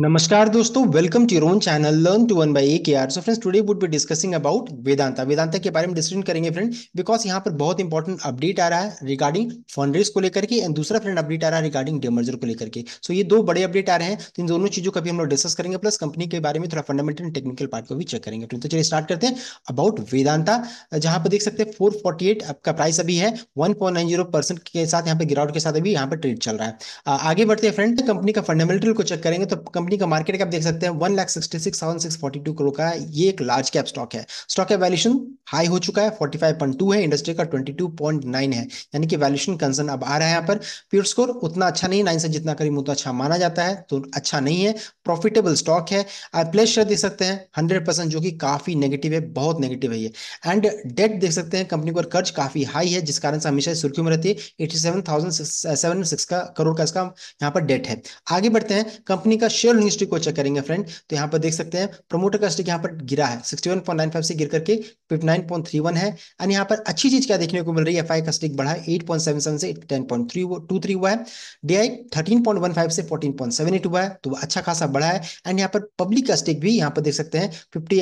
नमस्कार दोस्तों welcome to your channel learn to one by A K R so friends today would be discussing about Vedanta Vedanta के बारे में discussion करेंगे friend because यहां पर बहुत इंपॉर्टेंट अपडेट आ रहा है रिगार्डिंग फंडरेज को लेकर के एंड दूसरा फ्रेंड अपडेट आ रहा है रिगार्डिंग डेमर्जर को लेकर के सो so, ये दो बड़े अपडेट आ रहे हैं तो इन दोनों चीजों का भी हम लोग डिस्कस करेंगे प्लस कंपनी के बारे में थोड़ा फंडामेंटल टेक्निकल पार्ट को भी चेक करेंगे फ्रेंड तो चलिए स्टार्ट करते हैं अबाउट वेदांता जहां पर देख सकते हैं फोर फोर्टी एट आपका प्राइस अभी है one point nine zero percent के साथ यहाँ पे गिरावट के साथ अभी यहाँ पर ट्रेड चल रहा है आगे बढ़ते हैं फ्रेंड कंपनी तो का फंडामेंटल को चेक करेंगे तो कंपनी का मार्केट कैप देख सकते हैं one lakh sixty six thousand six forty two crore का है ये एक लार्ज कैप स्टॉक है स्टॉक का वैल्यूशन हाई हो चुका है फोर्टी फाइव पॉइंट टू है इंडस्ट्री का ट्वेंटी टू पॉइंट नाइन है यानी कि वैल्यूशन कंसर्न अब आ रहा है यहाँ पर प्योर स्कोर उतना अच्छा नहीं नाइन से जितना करीब उतना अच्छा माना जाता है तो अच्छा नहीं है प्रॉफिटेबल स्टॉक है आप प्लेस शेयर देख सकते हैं हंड्रेड परसेंट जो कि काफी नेगेटिव है बहुत नेगेटिव है ये एंड डेट देख सकते हैं कंपनी पर कर्ज काफी हाई है जिस कारण से हमेशा सुर्खियों में रहती है eighty seven thousand seven six का करोड़ का इसका यहाँ पर डेट है आगे बढ़ते हैं कंपनी का शेयर टोटल हिस्ट्री को चेक करेंगे फ्रेंड तो यहाँ पर देख सकते हैं प्रमोटर का स्टिक यहाँ पर गिरा है 61.95 से गिर करके 59.31 है एंड यहाँ पर अच्छी चीज क्या देखने को मिल रही है एफ का स्टिक बढ़ा है 8.77 से 10.23 हुआ है डी आई से 14.78 हुआ है तो अच्छा खासा बढ़ा है एंड यहाँ पर पब्लिक का स्टिक भी यहाँ पर देख सकते हैं फिफ्टी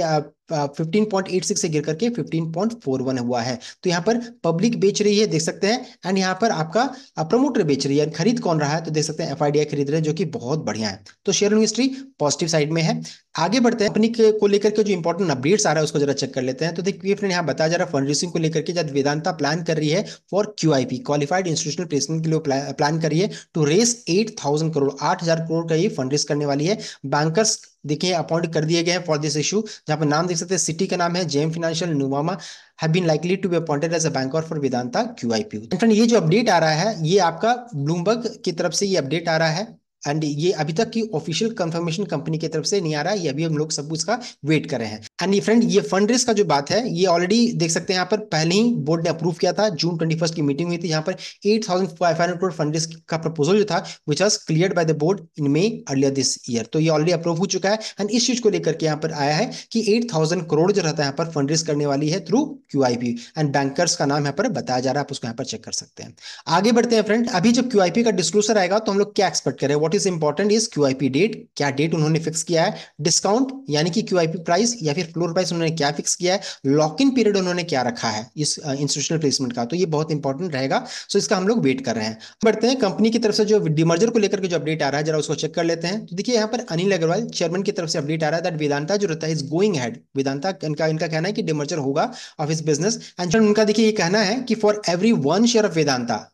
15.86 से गिर करके 15.41 हुआ है तो यहाँ पर पब्लिक बेच रही है देख सकते हैं एंड यहाँ पर आपका प्रमोटर बेच रही है खरीद कौन रहा है तो देख सकते हैं एफ खरीद रहे हैं जो कि बहुत बढ़िया है तो शेयर इंडस्ट्री पॉजिटिव साइड में है आगे बढ़ते हैं कंपनी को लेकर के जो इंपॉर्टेंट अपडेट्स आ रहा है उसको जरा चेक कर लेते हैं तो देखिए फ्रेंड यहाँ बताया जा रहा है फंड को लेकर के जब वेदांता प्लान कर रही है for QIP qualified institutional placement के लिए प्लान, कर रही है to raise eight thousand crore आठ हजार करोड़ का ये फंड रेस करने वाली है बैंकर्स देखिए अपॉइंट कर दिए गए हैं फॉर दिस इशू जहां पर नाम देख सकते हैं सिटी का नाम है JM financial Nuvama have been likely to be appointed as a banker for Vedanta QIP friend ये जो अपडेट आ रहा है ये आपका ब्लूमबर्ग की तरफ से ये अपडेट आ रहा है एंड ये अभी तक की ऑफिशियल कंफर्मेशन कंपनी की तरफ से नहीं आ रहा है ये अभी हम लोग सब उसका वेट कर रहे हैं एंड ये फ्रेंड ये फंड रेस का जो बात है ये ऑलरेडी देख सकते हैं यहाँ पर पहले ही बोर्ड ने अप्रूव किया था जून ट्वेंटी फर्स्ट की मीटिंग हुई थी यहाँ पर eight thousand five hundred crore fund raise का प्रपोजल जो था which was clear by the board in May earlier this year तो ये ऑलरेडी अप्रूव हो चुका है एंड इस चीज को लेकर के यहाँ पर आया है कि एट थाउजेंड करोड़ जो रहता है यहाँ पर फंड रेस करने वाली है थ्रू क्यू एंड बैंकर्स का नाम यहाँ पर बताया जा रहा है आप उसको यहाँ पर चेक कर सकते हैं आगे बढ़ते हैं फ्रेंड अभी जब क्यू का डिस्क्लोजर आएगा तो हम लोग क्या एक्सपेक्ट करें what is important is Q QIP date क्या डेट उन्होंने फिक्स किया है डिस्काउंट यानी कि क्यू क्यूआईपी प्राइस या फिर फ्लोर प्राइस उन्होंने क्या फिक्स किया है लॉक इन पीरियड उन्होंने क्या रखा है इस इंस्टीट्यूशनल uh, प्लेसमेंट का तो ये बहुत इंपॉर्टेंट रहेगा सो इसका हम लोग वेट कर रहे हैं बढ़ते हैं कंपनी की तरफ से जो डिमर्जर को लेकर जो अपडेट आ रहा है जरा उसको चेक कर लेते हैं तो देखिए यहाँ पर अनिल अग्रवाल चेयरमैन की तरफ से अपडेट आ रहा है दैट वेदांता जो रहता है इज गोइंग हैड वेदांता इनका इनका कहना है कि डिमर्जर होगा ऑफ इस बिजनेस एंड उनका देखिए ये कहना है कि for every one share of Vedanta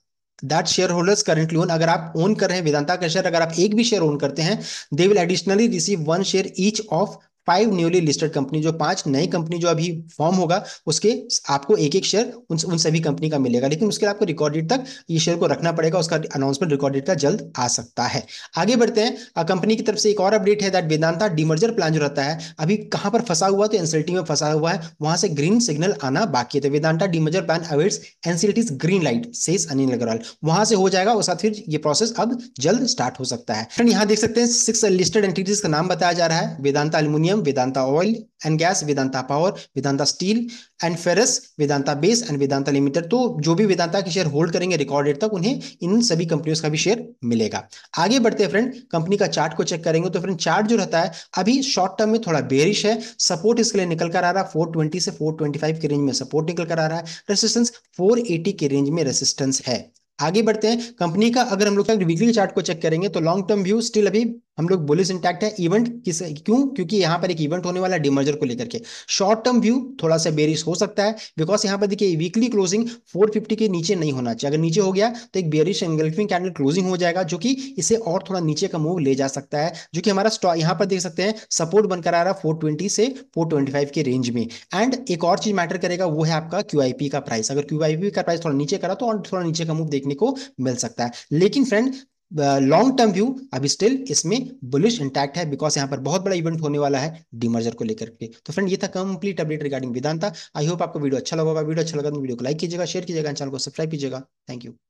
that shareholders currently own अगर आप ओन कर रहे हैं वेदांता का शेयर अगर आप एक भी शेयर ओन करते हैं they will additionally receive one share each of five newly listed company जो पांच नई कंपनी जो अभी फॉर्म होगा उसके आपको एक एक शेयर उन, उन सभी कंपनी का मिलेगा लेकिन उसके लिए आपको रिकॉर्डेड तक ये शेयर को रखना पड़ेगा उसका अनाउंसमेंट रिकॉर्डेड का जल्द आ सकता है आगे बढ़ते हैं कंपनी की तरफ से एक और अपडेट है दैट वेदांता डिमर्जर प्लान जो रहता है अभी कहां पर फंसा हुआ तो एनसीएलटी में फंसा हुआ है वहां से ग्रीन सिग्नल आना बाकी है तो Vedanta demerger plan awaits NCLT's green light says Anil Agarwal वहां से हो जाएगा उसके साथ फिर ये प्रोसेस अब जल्द स्टार्ट हो सकता है यहाँ देख सकते हैं सिक्स लिस्टेड एंटिटीज का नाम बताया जा रहा है Vedanta aluminium Petroleum, Vedanta Oil and gas Vedanta power Vedanta steel and ferrous Vedanta base and Vedanta limited तो जो भी वेदांता के शेयर होल्ड करेंगे रिकॉर्ड डेट तक उन्हें इन सभी कंपनियों का भी शेयर मिलेगा आगे बढ़ते हैं फ्रेंड कंपनी का चार्ट को चेक करेंगे तो फ्रेंड चार्ट जो रहता है अभी शॉर्ट टर्म में थोड़ा बेरिश है सपोर्ट इसके लिए निकल कर आ रहा है फोर से फोर के रेंज में सपोर्ट निकल कर आ रहा है रेसिस्टेंस फोर के रेंज में रेसिस्टेंस है आगे बढ़ते हैं कंपनी का अगर हम लोग वीकली चार्ट को चेक करेंगे तो लॉन्ग टर्म व्यू स्टिल अभी हम लोग बोलिस इंटैक्ट है इवेंट किस क्यों क्योंकि यहाँ पर एक इवेंट होने वाला डिमर्जर को लेकर के शॉर्ट टर्म व्यू थोड़ा सा बेरिश हो सकता है बिकॉज यहाँ पर देखिए वीकली क्लोजिंग 450 के नीचे नहीं होना चाहिए अगर नीचे हो गया तो एक बेरिश एंगल्फिंग कैंडल क्लोजिंग हो जाएगा जो कि इसे और थोड़ा नीचे का मूव ले जा सकता है जो कि हमारा स्टॉक यहाँ पर देख सकते हैं सपोर्ट बनकर आ रहा है फोर से फोर के रेंज में एंड एक और चीज मैटर करेगा वो है आपका क्यू का प्राइस अगर क्यू का प्राइस थोड़ा नीचे करा तो और थोड़ा नीचे का मूव देखने को मिल सकता है लेकिन फ्रेंड लॉन्ग टर्म व्यू अभी स्टिल इसमें बुलिश इंटैक्ट है बिकॉज यहाँ पर बहुत बड़ा इवेंट होने वाला है डीमर्जर को लेकर के तो फ्रेंड ये था complete update regarding Vedanta I hope आपको वीडियो अच्छा लगा होगा वीडियो अच्छा लगा तो वीडियो को लाइक कीजिएगा शेयर कीजिएगा चैनल को सब्सक्राइब कीजिएगा थैंक यू